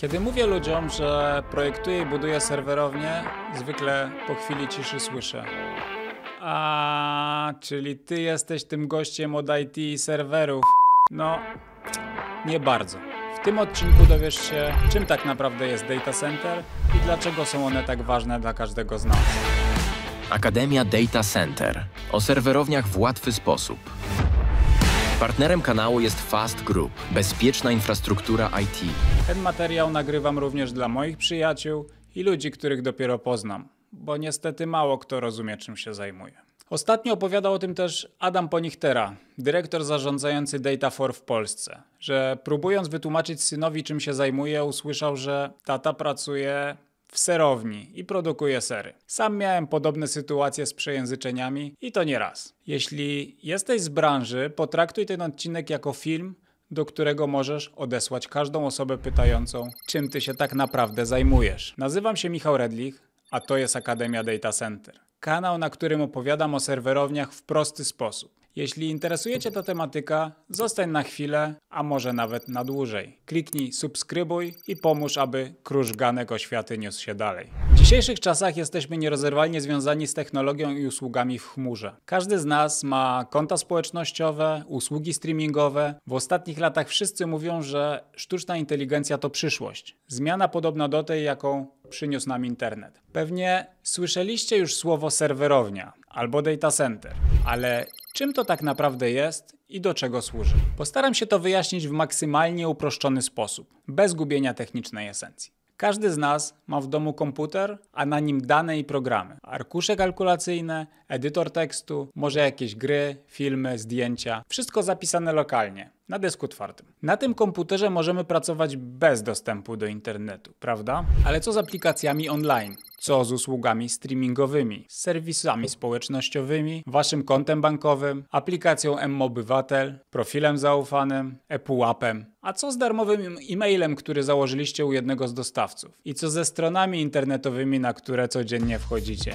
Kiedy mówię ludziom, że projektuję i buduję serwerownię, zwykle po chwili ciszy słyszę. A, czyli ty jesteś tym gościem od IT i serwerów. No, nie bardzo. W tym odcinku dowiesz się, czym tak naprawdę jest data center i dlaczego są one tak ważne dla każdego z nas. Akademia Data Center o serwerowniach w łatwy sposób. Partnerem kanału jest Fast Group, bezpieczna infrastruktura IT. Ten materiał nagrywam również dla moich przyjaciół i ludzi, których dopiero poznam, bo niestety mało kto rozumie, czym się zajmuje. Ostatnio opowiadał o tym też Adam Ponichtera, dyrektor zarządzający Data4 w Polsce, że próbując wytłumaczyć synowi, czym się zajmuje, usłyszał, że tata pracuje w serowni i produkuje sery. Sam miałem podobne sytuacje z przejęzyczeniami i to nie raz. Jeśli jesteś z branży, potraktuj ten odcinek jako film, do którego możesz odesłać każdą osobę pytającą, czym ty się tak naprawdę zajmujesz. Nazywam się Michał Redlich, a to jest Akademia Data Center. Kanał, na którym opowiadam o serwerowniach w prosty sposób jeśli interesuje Cię ta tematyka, zostań na chwilę, a może nawet na dłużej. Kliknij subskrybuj i pomóż, aby krużganek oświaty niósł się dalej. W dzisiejszych czasach jesteśmy nierozerwalnie związani z technologią i usługami w chmurze. Każdy z nas ma konta społecznościowe, usługi streamingowe. W ostatnich latach wszyscy mówią, że sztuczna inteligencja to przyszłość. Zmiana podobna do tej, jaką przyniósł nam internet. Pewnie słyszeliście już słowo serwerownia albo data center, ale czym to tak naprawdę jest i do czego służy. Postaram się to wyjaśnić w maksymalnie uproszczony sposób, bez gubienia technicznej esencji. Każdy z nas ma w domu komputer, a na nim dane i programy, arkusze kalkulacyjne, edytor tekstu, może jakieś gry, filmy, zdjęcia, wszystko zapisane lokalnie na dysku twardym. Na tym komputerze możemy pracować bez dostępu do internetu, prawda? Ale co z aplikacjami online? Co z usługami streamingowymi, serwisami społecznościowymi, waszym kontem bankowym, aplikacją M-Obywatel, profilem zaufanym, e em A co z darmowym e-mailem, który założyliście u jednego z dostawców? I co ze stronami internetowymi, na które codziennie wchodzicie?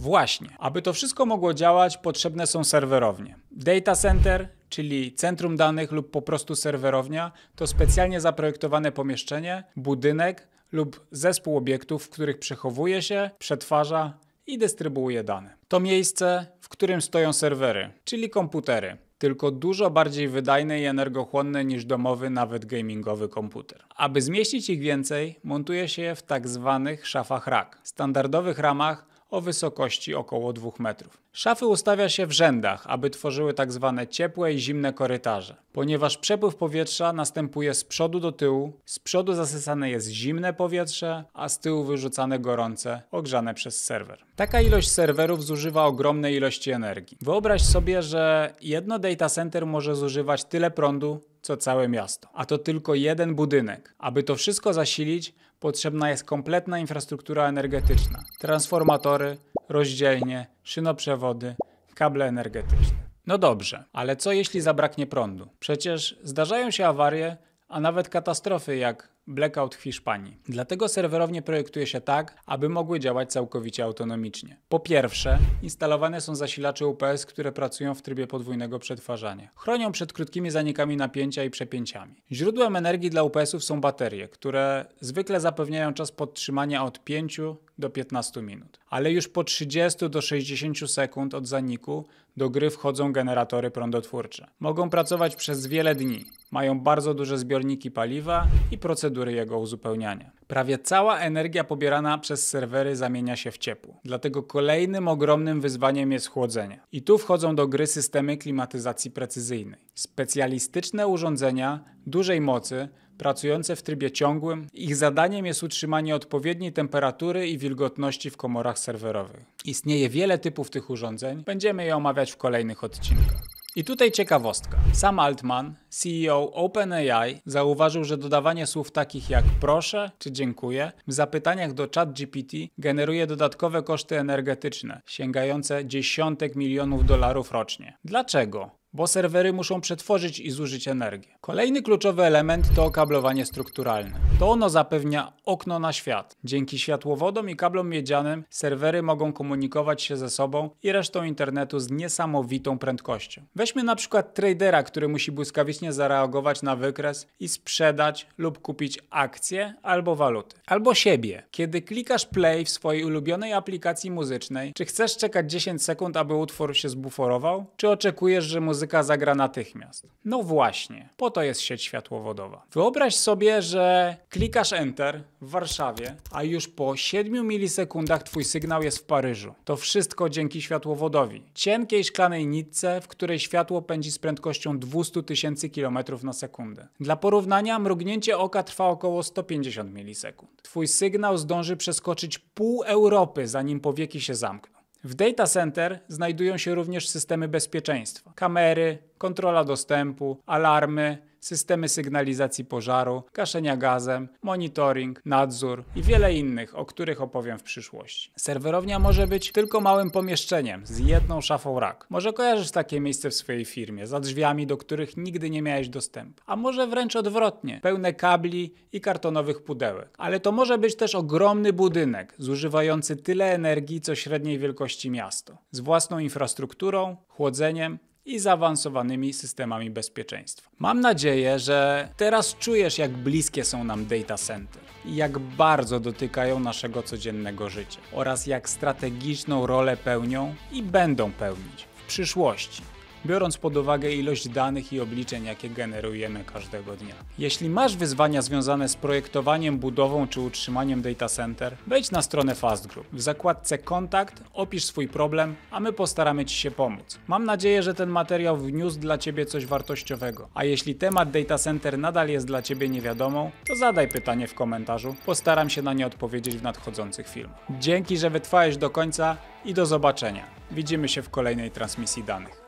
Właśnie, aby to wszystko mogło działać, potrzebne są serwerownie. Data center, czyli centrum danych lub po prostu serwerownia, to specjalnie zaprojektowane pomieszczenie, budynek lub zespół obiektów, w których przechowuje się, przetwarza i dystrybuuje dane. To miejsce, w którym stoją serwery, czyli komputery tylko dużo bardziej wydajne i energochłonne niż domowy, nawet gamingowy komputer. Aby zmieścić ich więcej, montuje się je w tak zwanych szafach rack, standardowych ramach o wysokości około 2 metrów. Szafy ustawia się w rzędach, aby tworzyły tak zwane ciepłe i zimne korytarze. Ponieważ przepływ powietrza następuje z przodu do tyłu, z przodu zasysane jest zimne powietrze, a z tyłu wyrzucane gorące, ogrzane przez serwer. Taka ilość serwerów zużywa ogromne ilości energii. Wyobraź sobie, że jedno data center może zużywać tyle prądu, co całe miasto. A to tylko jeden budynek. Aby to wszystko zasilić, potrzebna jest kompletna infrastruktura energetyczna. Transformatory, rozdzielnie, szynoprzewody, kable energetyczne. No dobrze, ale co jeśli zabraknie prądu? Przecież zdarzają się awarie, a nawet katastrofy jak Blackout w Hiszpanii. Dlatego serwerownie projektuje się tak, aby mogły działać całkowicie autonomicznie. Po pierwsze, instalowane są zasilacze UPS, które pracują w trybie podwójnego przetwarzania. Chronią przed krótkimi zanikami napięcia i przepięciami. Źródłem energii dla UPS-ów są baterie, które zwykle zapewniają czas podtrzymania od 5 do 15 minut ale już po 30 do 60 sekund od zaniku do gry wchodzą generatory prądotwórcze. Mogą pracować przez wiele dni, mają bardzo duże zbiorniki paliwa i procedury jego uzupełniania. Prawie cała energia pobierana przez serwery zamienia się w ciepło, dlatego kolejnym ogromnym wyzwaniem jest chłodzenie. I tu wchodzą do gry systemy klimatyzacji precyzyjnej. Specjalistyczne urządzenia dużej mocy pracujące w trybie ciągłym. Ich zadaniem jest utrzymanie odpowiedniej temperatury i wilgotności w komorach serwerowych. Istnieje wiele typów tych urządzeń, będziemy je omawiać w kolejnych odcinkach. I tutaj ciekawostka. Sam Altman, CEO OpenAI, zauważył, że dodawanie słów takich jak proszę czy dziękuję w zapytaniach do ChatGPT generuje dodatkowe koszty energetyczne, sięgające dziesiątek milionów dolarów rocznie. Dlaczego? bo serwery muszą przetworzyć i zużyć energię. Kolejny kluczowy element to kablowanie strukturalne. To ono zapewnia okno na świat. Dzięki światłowodom i kablom miedzianym serwery mogą komunikować się ze sobą i resztą internetu z niesamowitą prędkością. Weźmy na przykład tradera, który musi błyskawicznie zareagować na wykres i sprzedać lub kupić akcje albo waluty. Albo siebie. Kiedy klikasz play w swojej ulubionej aplikacji muzycznej, czy chcesz czekać 10 sekund, aby utwór się zbuforował? Czy oczekujesz, że muzyka muzyka zagra natychmiast. No właśnie, po to jest sieć światłowodowa. Wyobraź sobie, że klikasz Enter w Warszawie, a już po 7 milisekundach twój sygnał jest w Paryżu. To wszystko dzięki światłowodowi. Cienkiej szklanej nitce, w której światło pędzi z prędkością 200 tysięcy km na sekundę. Dla porównania mrugnięcie oka trwa około 150 milisekund. Twój sygnał zdąży przeskoczyć pół Europy, zanim powieki się zamkną. W data center znajdują się również systemy bezpieczeństwa, kamery, kontrola dostępu, alarmy, systemy sygnalizacji pożaru, gaszenia gazem, monitoring, nadzór i wiele innych, o których opowiem w przyszłości. Serwerownia może być tylko małym pomieszczeniem z jedną szafą rak. Może kojarzysz takie miejsce w swojej firmie, za drzwiami, do których nigdy nie miałeś dostępu. A może wręcz odwrotnie, pełne kabli i kartonowych pudełek. Ale to może być też ogromny budynek, zużywający tyle energii, co średniej wielkości miasto. Z własną infrastrukturą, chłodzeniem, i zaawansowanymi systemami bezpieczeństwa. Mam nadzieję, że teraz czujesz, jak bliskie są nam data center i jak bardzo dotykają naszego codziennego życia oraz jak strategiczną rolę pełnią i będą pełnić w przyszłości biorąc pod uwagę ilość danych i obliczeń, jakie generujemy każdego dnia. Jeśli masz wyzwania związane z projektowaniem, budową czy utrzymaniem data center, wejdź na stronę Fast Group. W zakładce Kontakt opisz swój problem, a my postaramy Ci się pomóc. Mam nadzieję, że ten materiał wniósł dla Ciebie coś wartościowego. A jeśli temat data center nadal jest dla Ciebie niewiadomą, to zadaj pytanie w komentarzu. Postaram się na nie odpowiedzieć w nadchodzących filmach. Dzięki, że wytrwałeś do końca i do zobaczenia. Widzimy się w kolejnej transmisji danych.